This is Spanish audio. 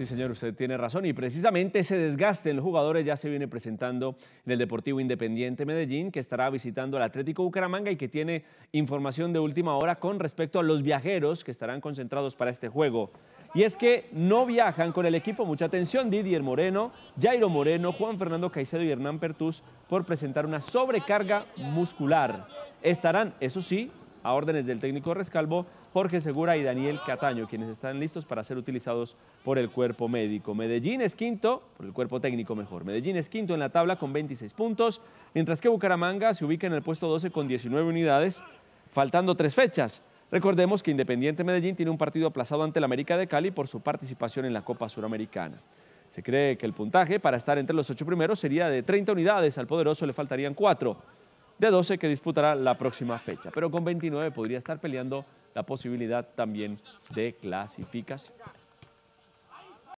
Sí, señor, usted tiene razón. Y precisamente ese desgaste en los jugadores ya se viene presentando en el Deportivo Independiente Medellín, que estará visitando al Atlético Bucaramanga y que tiene información de última hora con respecto a los viajeros que estarán concentrados para este juego. Y es que no viajan con el equipo, mucha atención, Didier Moreno, Jairo Moreno, Juan Fernando Caicedo y Hernán Pertús por presentar una sobrecarga muscular. Estarán, eso sí, a órdenes del técnico Rescalvo, Jorge Segura y Daniel Cataño, quienes están listos para ser utilizados por el cuerpo médico. Medellín es quinto, por el cuerpo técnico mejor. Medellín es quinto en la tabla con 26 puntos, mientras que Bucaramanga se ubica en el puesto 12 con 19 unidades, faltando tres fechas. Recordemos que Independiente Medellín tiene un partido aplazado ante la América de Cali por su participación en la Copa Suramericana. Se cree que el puntaje para estar entre los ocho primeros sería de 30 unidades, al poderoso le faltarían cuatro de 12 que disputará la próxima fecha, pero con 29 podría estar peleando la posibilidad también de clasificación.